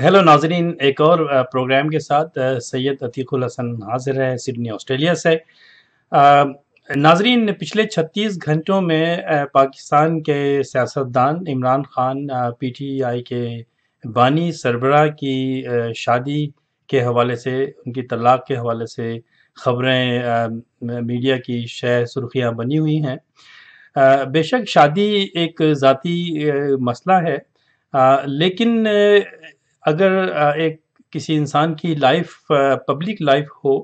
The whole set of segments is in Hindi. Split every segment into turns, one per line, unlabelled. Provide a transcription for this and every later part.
हेलो नाजरीन एक और प्रोग्राम के साथ सैयद अतीकुल हसन हाजिर है सिडनी ऑस्ट्रेलिया से नाजरीन पिछले 36 घंटों में पाकिस्तान के सियासतदान इमरान खान पीटीआई के बानी सरबरा की शादी के हवाले से उनकी तलाक के हवाले से खबरें मीडिया की शह सुर्खियाँ बनी हुई हैं बेशक शादी एक ज़ाती मसला है आ, लेकिन अगर एक किसी इंसान की लाइफ पब्लिक लाइफ हो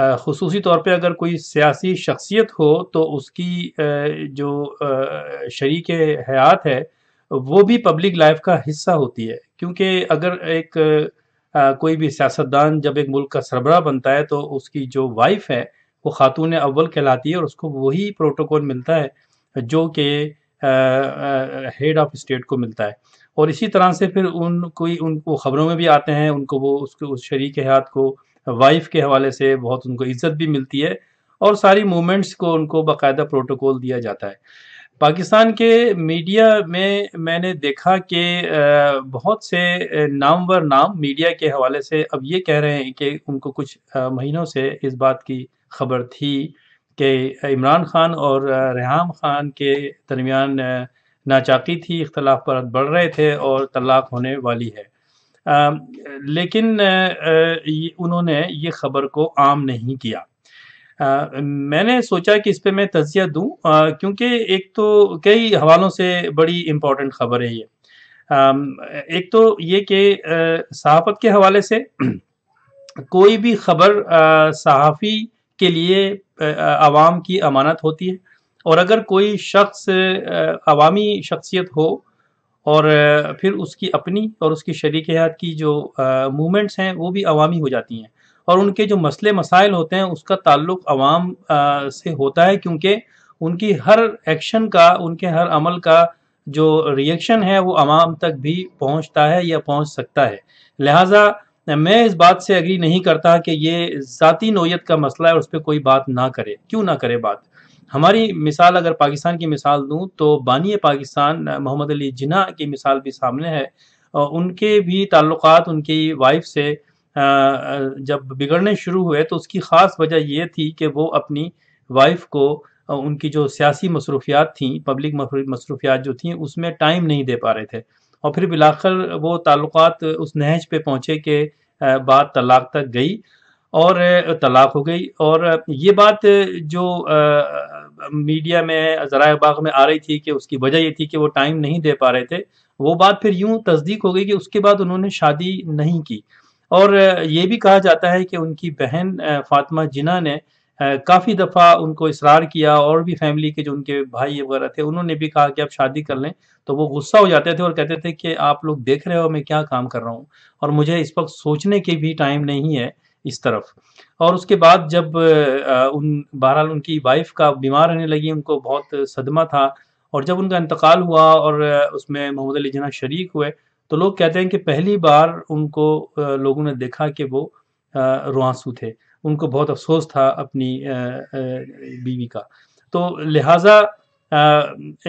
खसूसी तौर पे अगर कोई सियासी शख्सियत हो तो उसकी जो शरीक हयात है वो भी पब्लिक लाइफ का हिस्सा होती है क्योंकि अगर एक कोई भी सियासतदान जब एक मुल्क का सरबरा बनता है तो उसकी जो वाइफ है वो खातून अव्वल कहलाती है और उसको वही प्रोटोकॉल मिलता है जो कि हेड ऑफ स्टेट को मिलता है और इसी तरह से फिर उन कोई उनको ख़बरों में भी आते हैं उनको वो उसके उस शरीक हयात को वाइफ के हवाले से बहुत उनको इज्जत भी मिलती है और सारी मूवमेंट्स को उनको बाकायदा प्रोटोकॉल दिया जाता है पाकिस्तान के मीडिया में मैंने देखा कि बहुत से नामवर नाम मीडिया के हवाले से अब ये कह रहे हैं कि उनको कुछ महीनों से इस बात की खबर थी कि इमरान खान और रेहम खान के दरमियान नाचाकी थी इख्तलाफ पर बढ़ रहे थे और तलाक होने वाली है आ, लेकिन आ, उन्होंने ये ख़बर को आम नहीं किया आ, मैंने सोचा कि इस पर मैं तजिया दूँ क्योंकि एक तो कई हवालों से बड़ी इम्पोर्टेंट खबर है ये एक तो ये कि सहाफ़त के हवाले से कोई भी खबर सहाफ़ी के लिए आवाम की अमानत होती है और अगर कोई शख्स अवामी शख्सियत हो और फिर उसकी अपनी और उसकी शरीक हयात की जो मूवमेंट्स हैं वो भी अवामी हो जाती हैं और उनके जो मसले मसाइल होते हैं उसका ताल्लुक अवाम से होता है क्योंकि उनकी हर एक्शन का उनके हर अमल का जो रिएक्शन है वो अवाम तक भी पहुंचता है या पहुंच सकता है लिहाजा मैं इस बात से एग्री नहीं करता कि ये ज़ाती नोयत का मसला है और उस पर कोई बात ना करे क्यों ना करे बात हमारी मिसाल अगर पाकिस्तान की मिसाल दूँ तो बानी पाकिस्तान मोहम्मद अली जिना की मिसाल भी सामने है उनके भी ताल्लुक उनकी वाइफ से जब बिगड़ने शुरू हुए तो उसकी ख़ास वजह यह थी कि वो अपनी वाइफ को उनकी जो सियासी मसरूफियात थी पब्लिक मसरूफियात जो थी उसमें टाइम नहीं दे पा रहे थे और फिर बिलाखर वो ताल्लुक उस नहज पे पहुँचे के बाद तलाक तक गई और तलाक हो गई और ये बात जो मीडिया में जरा बाग में आ रही थी कि उसकी वजह ये थी कि वो टाइम नहीं दे पा रहे थे वो बात फिर यूं तस्दीक हो गई कि उसके बाद उन्होंने शादी नहीं की और ये भी कहा जाता है कि उनकी बहन फातिमा जिना ने काफ़ी दफ़ा उनको इसरार किया और भी फैमिली के जो उनके भाई वगैरह थे उन्होंने भी कहा कि आप शादी कर लें तो वो गुस्सा हो जाते थे और कहते थे कि आप लोग देख रहे हो मैं क्या काम कर रहा हूँ और मुझे इस वक्त सोचने के भी टाइम नहीं है इस तरफ और उसके बाद जब उन बहरहाल उनकी वाइफ का बीमार रहने लगी उनको बहुत सदमा था और जब उनका इंतकाल हुआ और उसमें मोहम्मद अली जना शरीक हुए तो लोग कहते हैं कि पहली बार उनको लोगों ने देखा कि वो रुआंसू थे उनको बहुत अफसोस था अपनी बीवी का तो लिहाजा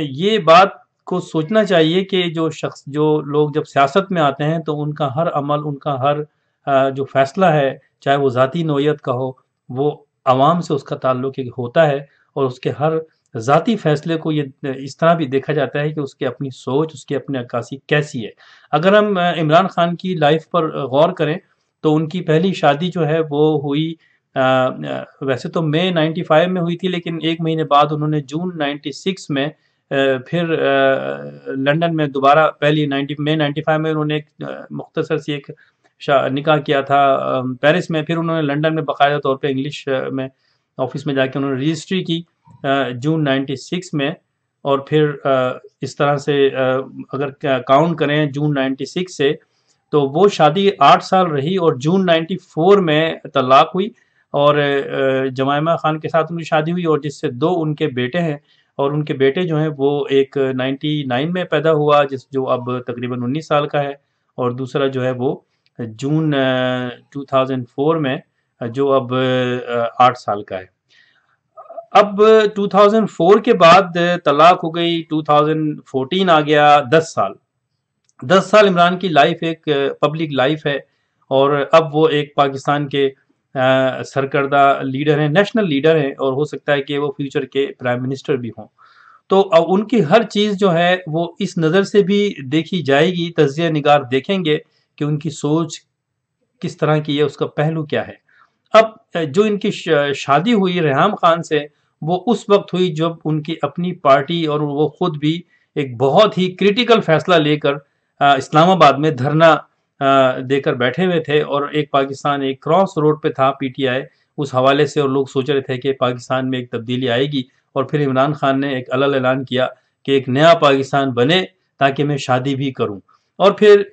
ये बात को सोचना चाहिए कि जो शख्स जो लोग जब सियासत में आते हैं तो उनका हर अमल उनका हर जो फैसला है चाहे वो ज़ाती नोयत का हो वो आवाम से उसका ताल्लुक होता है और उसके हर ज़ाती फैसले को ये इस तरह भी देखा जाता है कि उसकी अपनी सोच उसकी अपनी अक्सी कैसी है अगर हम इमरान ख़ान की लाइफ पर गौर करें तो उनकी पहली शादी जो है वो हुई आ, वैसे तो मई 95 में हुई थी लेकिन एक महीने बाद उन्होंने जून 96 में फिर लंदन में दोबारा पहली 90 मई 95 में उन्होंने एक मुख्तसर सी एक निकाह किया था पेरिस में फिर उन्होंने लंदन में बाकायदा तौर पे इंग्लिश में ऑफिस में जाके उन्होंने रजिस्ट्री की जून 96 में और फिर इस तरह से अगर काउंट करें जून 96 से तो वो शादी आठ साल रही और जून 94 में तलाक हुई और जमायमा खान के साथ उनकी शादी हुई और जिससे दो उनके बेटे हैं और उनके बेटे जो हैं वो एक 99 में पैदा हुआ जिस जो अब तकरीबन 19 साल का है और दूसरा जो है वो जून 2004 में जो अब आठ साल का है अब 2004 के बाद तलाक हो गई 2014 आ गया दस साल दस साल इमरान की लाइफ एक पब्लिक लाइफ है और अब वो एक पाकिस्तान के सरकर्दा लीडर हैं नेशनल लीडर हैं और हो सकता है कि वो फ्यूचर के प्राइम मिनिस्टर भी हों तो अब उनकी हर चीज़ जो है वो इस नज़र से भी देखी जाएगी तजिया निगार देखेंगे कि उनकी सोच किस तरह की है उसका पहलू क्या है अब जो इनकी शादी हुई रेहम खान से वो उस वक्त हुई जब उनकी अपनी पार्टी और वो खुद भी एक बहुत ही क्रिटिकल फैसला लेकर इस्लामाबाद में धरना देकर बैठे हुए थे और एक पाकिस्तान एक क्रॉस रोड पे था पीटीआई उस हवाले से और लोग सोच रहे थे कि पाकिस्तान में एक तब्दीली आएगी और फिर इमरान खान ने एक अलग ऐलान किया कि एक नया पाकिस्तान बने ताकि मैं शादी भी करूं और फिर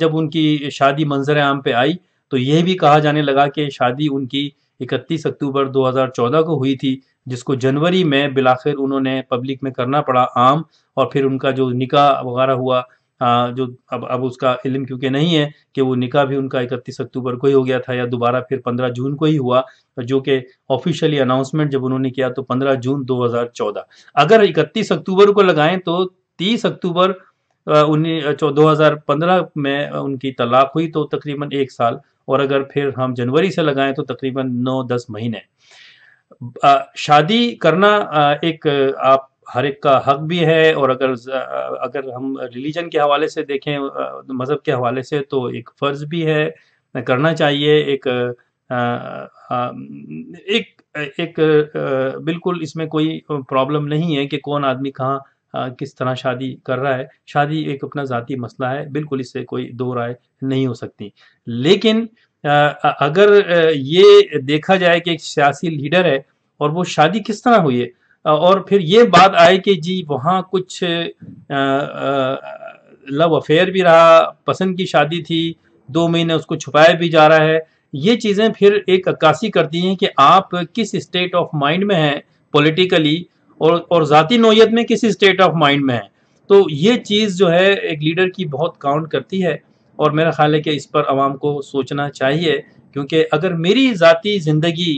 जब उनकी शादी मंजर आम पे आई तो यह भी कहा जाने लगा कि शादी उनकी 31 अक्टूबर 2014 को हुई थी जिसको जनवरी में बिलाखिर उन्होंने पब्लिक में करना पड़ा आम और फिर उनका जो निकाह वगैरह हुआ आ, जो अब अब उसका इलम क्योंकि नहीं है कि वो निकाह भी उनका 31 अक्टूबर को ही हो गया था या दोबारा फिर 15 जून को ही हुआ जो कि ऑफिशियली अनाउंसमेंट जब उन्होंने किया तो 15 जून 2014 अगर 31 अक्टूबर को लगाएं तो 30 अक्टूबर उन्नीस दो हज़ार पंद्रह में उनकी तलाक हुई तो तकरीबन एक साल और अगर फिर हम जनवरी से लगाएं तो तकरीबन नौ दस महीने शादी करना एक आप हर एक का हक भी है और अगर अगर हम रिलीजन के हवाले से देखें मज़हब के हवाले से तो एक फ़र्ज़ भी है करना चाहिए एक एक एक बिल्कुल इसमें कोई प्रॉब्लम नहीं है कि कौन आदमी कहाँ किस तरह शादी कर रहा है शादी एक अपना ज़ाती मसला है बिल्कुल इससे कोई दो राय नहीं हो सकती लेकिन अगर ये देखा जाए कि एक सियासी लीडर है और वो शादी किस तरह हुई है और फिर ये बात आए कि जी वहाँ कुछ लव अफेयर भी रहा पसंद की शादी थी दो महीने उसको छुपाया भी जा रहा है ये चीज़ें फिर एक अक्कासी करती हैं कि आप किस स्टेट ऑफ माइंड में हैं पॉलिटिकली और और ज़ाती नोयत में किसी स्टेट ऑफ माइंड में है तो ये चीज़ जो है एक लीडर की बहुत काउंट करती है और मेरा ख्याल है कि इस पर आवाम को सोचना चाहिए क्योंकि अगर मेरी ज़ाती ज़िंदगी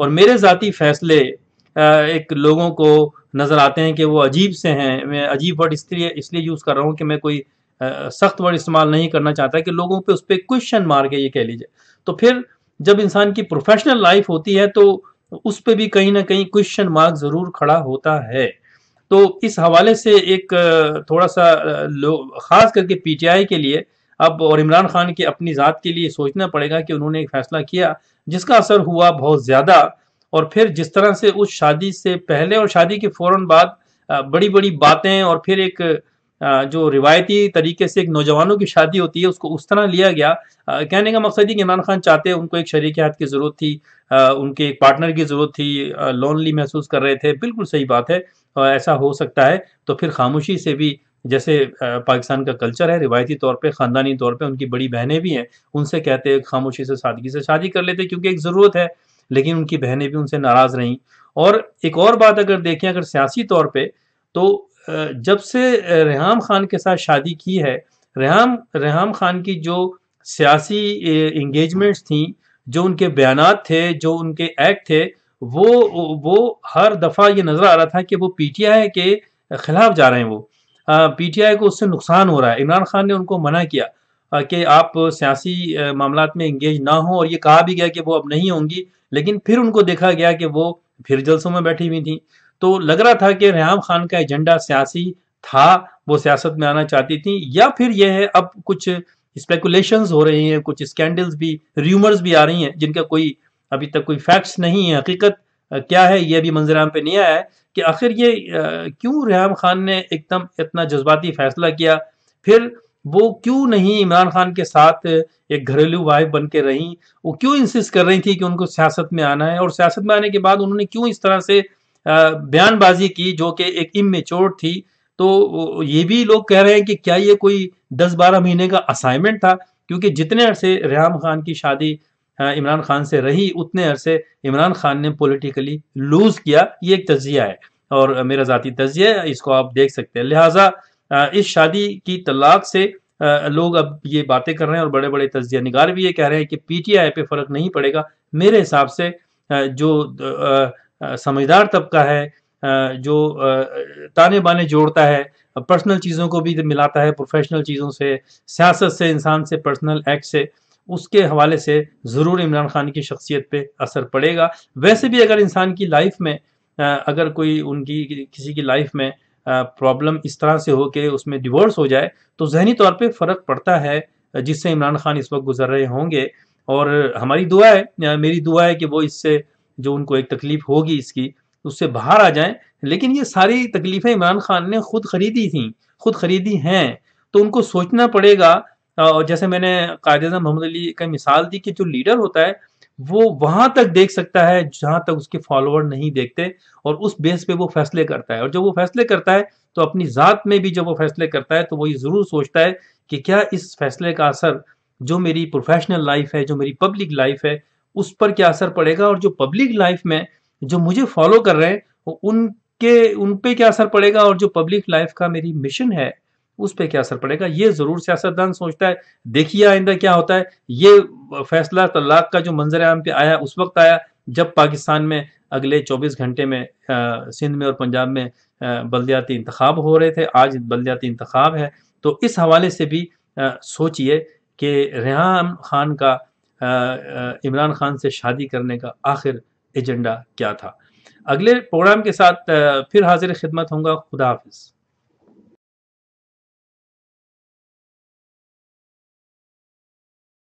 और मेरे ज़ाती फ़ैसले एक लोगों को नज़र आते हैं कि वो अजीब से हैं मैं अजीब वर्ड इसलिए इसलिए यूज़ कर रहा हूँ कि मैं कोई सख्त वर्ड इस्तेमाल नहीं करना चाहता कि लोगों पे उस पर क्वेश्चन मार के ये कह लीजिए तो फिर जब इंसान की प्रोफेशनल लाइफ होती है तो उस पर भी कहीं ना कहीं क्वेश्चन मार्क जरूर खड़ा होता है तो इस हवाले से एक थोड़ा सा खास करके पीटीआई के लिए अब और इमरान खान के अपनी ज़ात के लिए सोचना पड़ेगा कि उन्होंने एक फैसला किया जिसका असर हुआ बहुत ज़्यादा और फिर जिस तरह से उस शादी से पहले और शादी के फौरन बाद बड़ी बड़ी बातें और फिर एक जो रिवायती तरीके से एक नौजवानों की शादी होती है उसको उस तरह लिया गया कहने का मकसद ये इमरान खान चाहते हैं उनको एक शरीक हाथ की ज़रूरत थी उनके एक पार्टनर की ज़रूरत थी लोनली महसूस कर रहे थे बिल्कुल सही बात है ऐसा हो सकता है तो फिर खामोशी से भी जैसे पाकिस्तान का कल्चर है रिवायती तौर पे ख़ानदानी तौर पे उनकी बड़ी बहनें भी हैं उनसे कहते हैं खामोशी से सादगी से शादी कर लेते क्योंकि एक ज़रूरत है लेकिन उनकी बहनें भी उनसे नाराज़ रहीं और एक और बात अगर देखें अगर सियासी तौर पर तो जब से रेहम ख़ान के साथ शादी की है रेहम रेहम ख़ान की जो सियासी इंगेजमेंट्स थी जो उनके बयान थे जो उनके एक्ट थे वो वो हर दफ़ा ये नज़र आ रहा था कि वो पीटीआई के ख़िलाफ़ जा रहे हैं वो पीटीआई को उससे नुकसान हो रहा है इमरान खान ने उनको मना किया कि आप सियासी मामला में इंगेज ना हो और ये कहा भी गया कि वो अब नहीं होंगी लेकिन फिर उनको देखा गया कि वो फिर जलसों में बैठी हुई थी तो लग रहा था कि रेहम खान का एजेंडा सियासी था वो सियासत में आना चाहती थी या फिर यह है अब कुछ स्पेकुलेशन हो रही हैं कुछ स्कैंडल्स भी र्यूमर्स भी आ रही हैं जिनका कोई अभी तक कोई फैक्ट्स नहीं है हकीकत क्या है यह भी मंजराम पे नहीं आया है कि आखिर ये क्यों रेहम खान ने एकदम इतना जज्बाती फैसला किया फिर वो क्यों नहीं इमरान खान के साथ एक घरेलू वाइफ बन के रहीं वो क्यों इंसिस्ट कर रही थी कि उनको सियासत में आना है और सियासत में आने के बाद उन्होंने क्यों इस तरह से बयानबाजी की जो कि एक इमेचोर थी तो ये भी लोग कह रहे हैं कि क्या ये कोई दस बारह महीने का असाइनमेंट था क्योंकि जितने अरसे रेहम खान की शादी इमरान खान से रही उतने अरसे इमरान खान ने पोलिटिकली लूज़ किया ये एक तजिया है और मेरा ज़ाती तजिया है इसको आप देख सकते हैं लिहाजा इस शादी की तलाक से लोग अब ये बातें कर रहे हैं और बड़े बड़े तजिया निगार भी ये कह रहे हैं कि पी टी आई पे फ़र्क नहीं पड़ेगा मेरे हिसाब से जो समझदार तबका है जो ताने बाने जोड़ता है पर्सनल चीज़ों को भी मिलाता है प्रोफेशनल चीज़ों से सियासत से इंसान से पर्सनल एक्ट से उसके हवाले से ज़रूर इमरान खान की शख्सियत पे असर पड़ेगा वैसे भी अगर इंसान की लाइफ में अगर कोई उनकी किसी की लाइफ में प्रॉब्लम इस तरह से हो के उसमें डिवोर्स हो जाए तो जहनी तौर पे फ़र्क पड़ता है जिससे इमरान खान इस वक्त गुजर रहे होंगे और हमारी दुआ है मेरी दुआ है कि वो इससे जो उनको एक तकलीफ होगी इसकी तो उससे बाहर आ जाएं लेकिन ये सारी तकलीफ़ें इमरान खान ने खुद खरीदी थी खुद खरीदी हैं तो उनको सोचना पड़ेगा और जैसे मैंने कायद अजम मोहम्मद अली का मिसाल दी कि जो लीडर होता है वो वहाँ तक देख सकता है जहाँ तक उसके फॉलोअर नहीं देखते और उस बेस पे वो फैसले करता है और जब वो फैसले करता है तो अपनी ज़ात में भी जब वो फैसले करता है तो वो ये ज़रूर सोचता है कि क्या इस फैसले का असर जो मेरी प्रोफेशनल लाइफ है जो मेरी पब्लिक लाइफ है उस पर क्या असर पड़ेगा और जो पब्लिक लाइफ में जो मुझे फॉलो कर रहे हैं उनके उन पे क्या असर पड़ेगा और जो पब्लिक लाइफ का मेरी मिशन है उस पर क्या असर पड़ेगा ये जरूर सियासतदान सोचता है देखिए आइंदा क्या होता है ये फैसला तलाक का जो मंजर आम पे आया उस वक्त आया जब पाकिस्तान में अगले 24 घंटे में सिंध में और पंजाब में बलदियाती इंतखब हो रहे थे आज बलदियाती इंतखब है तो इस हवाले से भी सोचिए कि रेहान खान का इमरान खान से शादी करने का आखिर एजेंडा क्या था अगले प्रोग्राम के साथ फिर हाजिर खिदमत होंगे खुदा हाफिज़